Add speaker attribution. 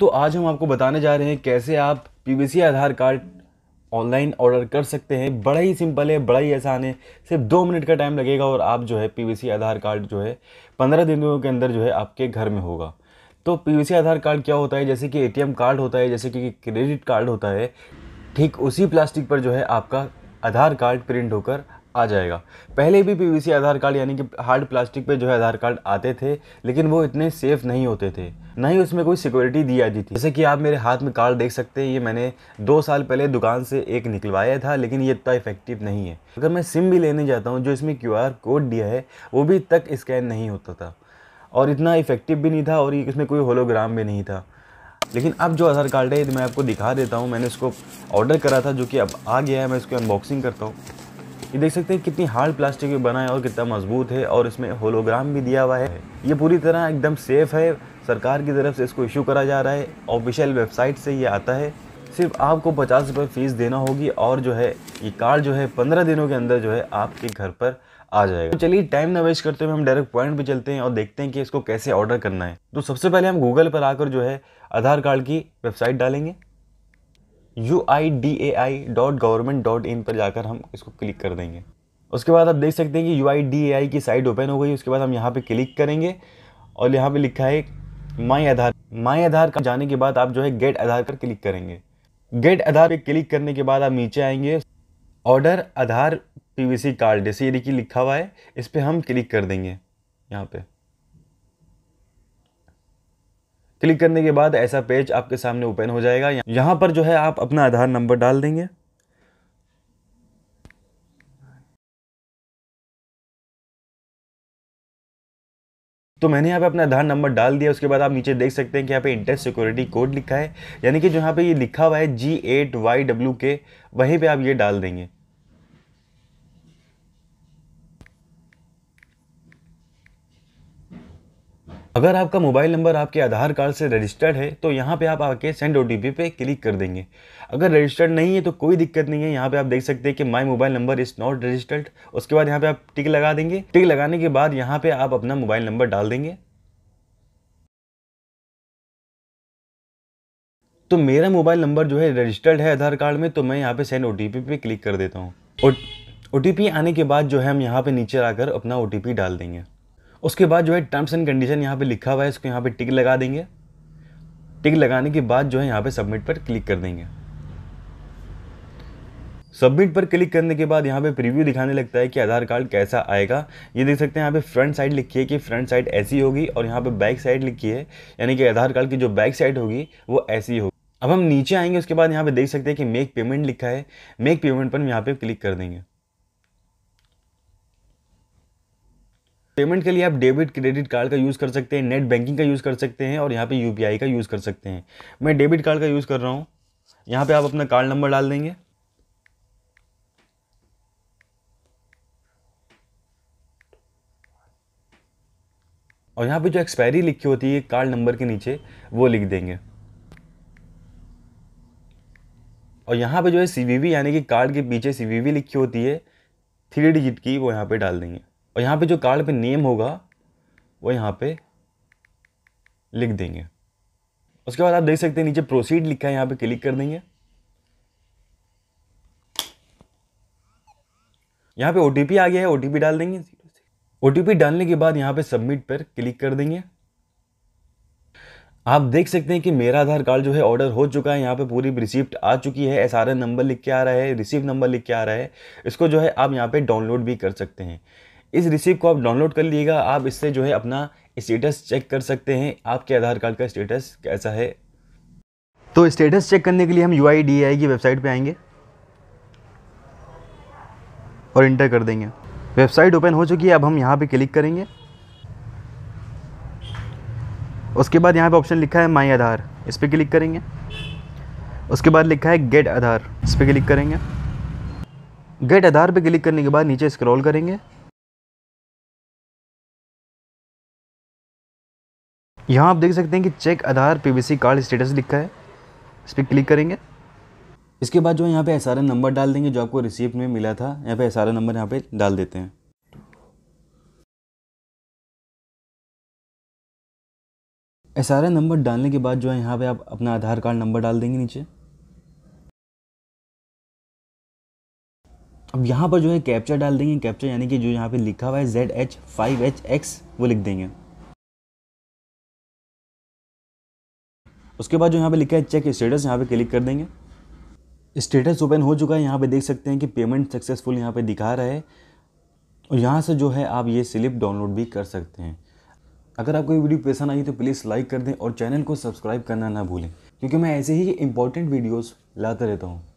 Speaker 1: तो आज हम आपको बताने जा रहे हैं कैसे आप PVC Aadhaar card online order कर सकते हैं बड़ा ही सिंपल है बड़ा ही आसान है सिर्फ दो मिनट का टाइम लगेगा और आप जो है पीवीसी आधार कार्ड जो है पंद्रह दिनों के अंदर जो है आपके घर में होगा तो पीवीसी आधार कार्ड क्या होता है जैसे कि एटीएम कार्ड होता है जैसे कि क्रेडिट कार्ड होता है ठीक उसी प्लास्टिक पर जो है आपका आधार कार्ड प्रिंट होकर आ जाएगा पहले भी पीवीसी आधार कार्ड यानी कि हार्ड प्लास्टिक पे जो है आधार कार्ड आते थे लेकिन वो इतने सेफ नहीं होते थे ना ही उसमें कोई सिक्योरिटी दी जाती थी जैसे कि आप मेरे हाथ में कार्ड देख सकते हैं ये मैंने दो साल पहले दुकान से एक निकलवाया था लेकिन ये इतना इफेक्टिव नहीं है अगर मैं सिम भी लेने जाता हूँ जो इसमें क्यू कोड दिया है वो भी तक स्कैन नहीं होता था और इतना इफेक्टिव भी नहीं था और इसमें कोई होलोग्राम भी नहीं था लेकिन अब जो आधार कार्ड है मैं आपको दिखा देता हूँ मैंने इसको ऑर्डर करा था जो कि अब आ गया है मैं इसकी अनबॉक्सिंग करता हूँ ये देख सकते हैं कितनी हार्ड प्लास्टिक में बना है और कितना मजबूत है और इसमें होलोग्राम भी दिया हुआ है ये पूरी तरह एकदम सेफ़ है सरकार की तरफ से इसको इशू करा जा रहा है ऑफिशियल वेबसाइट से ये आता है सिर्फ आपको पचास रुपये फ़ीस देना होगी और जो है ये कार्ड जो है पंद्रह दिनों के अंदर जो है आपके घर पर आ जाएगा तो चलिए टाइम ना वेस्ट करते हुए हम डायरेक्ट पॉइंट पे चलते हैं और देखते हैं कि इसको कैसे ऑर्डर करना है तो सबसे पहले हम गूगल पर आकर जो है आधार कार्ड की वेबसाइट डालेंगे U I D A I dot government dot in पर जाकर हम इसको क्लिक कर देंगे उसके बाद आप देख सकते हैं कि यू आई डी ए आई की साइट ओपन हो गई उसके बाद हम यहाँ पे क्लिक करेंगे और यहाँ पे लिखा है माई आधार माई आधार का जाने के बाद आप जो है गेट आधार पर क्लिक करेंगे गेट आधार पे क्लिक करने के बाद आप नीचे आएंगे order Aadhaar P V C card जैसे ये देखिए लिखा हुआ है इस पर हम क्लिक कर देंगे यहाँ पर क्लिक करने के बाद ऐसा पेज आपके सामने ओपन हो जाएगा यहाँ पर जो है आप अपना आधार नंबर डाल देंगे तो मैंने यहाँ पे अपना आधार नंबर डाल दिया उसके बाद आप नीचे देख सकते हैं कि यहाँ पे इंटरेस्ट सिक्योरिटी कोड लिखा है यानी कि जो यहाँ पे ये लिखा हुआ है जी एट वाई डब्ल्यू के वहीं पे आप ये डाल देंगे अगर आपका मोबाइल नंबर आपके आधार कार्ड से रजिस्टर्ड है तो यहाँ पे आप आके सेंड ओ पे क्लिक कर देंगे अगर रजिस्टर्ड नहीं है तो कोई दिक्कत नहीं है यहाँ पे आप देख सकते हैं कि my mobile number is not registered उसके बाद यहाँ पे आप टिक लगा देंगे टिक लगाने के बाद यहाँ पे आप अपना मोबाइल नंबर डाल देंगे तो मेरा मोबाइल नंबर जो है रजिस्टर्ड है आधार कार्ड में तो मैं यहाँ पे सेंड ओ पे क्लिक कर देता हूँ ओ आने के बाद जो है हम यहाँ पे नीचे आकर अपना ओ डाल देंगे उसके बाद जो है टर्म्स एंड कंडीशन यहाँ पे लिखा हुआ है इसको यहाँ पे टिक लगा देंगे टिक लगाने के बाद जो है यहाँ पे सबमिट पर क्लिक कर देंगे सबमिट पर क्लिक करने के बाद यहाँ पे प्रीव्यू दिखाने लगता है कि आधार कार्ड कैसा आएगा ये देख सकते हैं यहाँ पे फ्रंट साइड लिखी है कि फ्रंट साइड ऐसी होगी और यहाँ पे बैक साइड लिखी है यानी कि आधार कार्ड की जो बैक साइड होगी वो ऐसी होगी अब हम नीचे आएंगे उसके बाद यहाँ पे देख सकते हैं कि मेक पेमेंट लिखा है मेक पेमेंट पर हम यहाँ पे क्लिक कर देंगे पेमेंट के लिए आप डेबिट क्रेडिट कार्ड का यूज़ कर सकते हैं नेट बैंकिंग का यूज़ कर सकते हैं और यहाँ पे यूपीआई का यूज़ कर सकते हैं मैं डेबिट कार्ड का यूज़ कर रहा हूँ यहाँ पे आप अपना कार्ड नंबर डाल देंगे और यहाँ पे जो एक्सपायरी लिखी होती है कार्ड नंबर के नीचे वो लिख देंगे और यहाँ पे जो है सी यानी कि कार्ड के पीछे सी लिखी होती है थ्री डिजिट की वो यहाँ पे डाल देंगे और यहाँ पे जो कार्ड पे नेम होगा वो यहाँ पे लिख देंगे उसके बाद आप देख सकते हैं नीचे प्रोसीड लिखा है यहाँ पे क्लिक कर देंगे यहाँ पे ओ आ गया है ओ डाल देंगे ओ डालने के बाद यहाँ पे सबमिट पर क्लिक कर देंगे आप देख सकते हैं कि मेरा आधार कार्ड जो है ऑर्डर हो चुका है यहाँ पे पूरी रिसिप्ट आ चुकी है एस नंबर लिख के आ रहा है रिसिप्ट नंबर लिख के आ रहा है इसको जो है आप यहाँ पे डाउनलोड भी कर सकते हैं इस रिसिप्ट को आप डाउनलोड कर लीजिएगा आप इससे जो है अपना स्टेटस चेक कर सकते हैं आपके आधार कार्ड का स्टेटस कैसा है तो स्टेटस चेक करने के लिए हम यू की वेबसाइट पर आएंगे और इंटर कर देंगे वेबसाइट ओपन हो चुकी है अब हम यहाँ पर क्लिक करेंगे उसके बाद यहाँ पे ऑप्शन लिखा है माई आधार इस पर क्लिक करेंगे उसके बाद लिखा है गेट आधार इस पर क्लिक करेंगे गेट आधार पे क्लिक करने के बाद नीचे स्क्रॉल करेंगे यहाँ आप देख सकते हैं कि check Aadhaar PVC card status लिखा है इस पर क्लिक करेंगे इसके बाद जो यहाँ पे एस नंबर डाल देंगे जो आपको रिसिप्ट में मिला था यहाँ पे एस नंबर यहाँ पे डाल देते हैं एस नंबर डालने के बाद जो है यहाँ पे आप अपना आधार कार्ड नंबर डाल देंगे नीचे अब यहाँ पर जो है कैप्चर डाल देंगे कैप्चर यानी कि जो यहाँ पे लिखा हुआ है Z H five H X वो लिख देंगे उसके बाद जो यहाँ पे लिखा है चेक स्टेटस यहाँ पे क्लिक कर देंगे स्टेटस ओपन हो चुका है यहाँ पे देख सकते हैं कि पेमेंट सक्सेसफुल यहाँ पे दिखा रहा है और यहाँ से जो है आप ये स्लिप डाउनलोड भी कर सकते हैं अगर आपको ये वीडियो पसंद आई तो प्लीज़ लाइक कर दें और चैनल को सब्सक्राइब करना ना भूलें क्योंकि मैं ऐसे ही इंपॉर्टेंट वीडियोज़ लाता रहता हूँ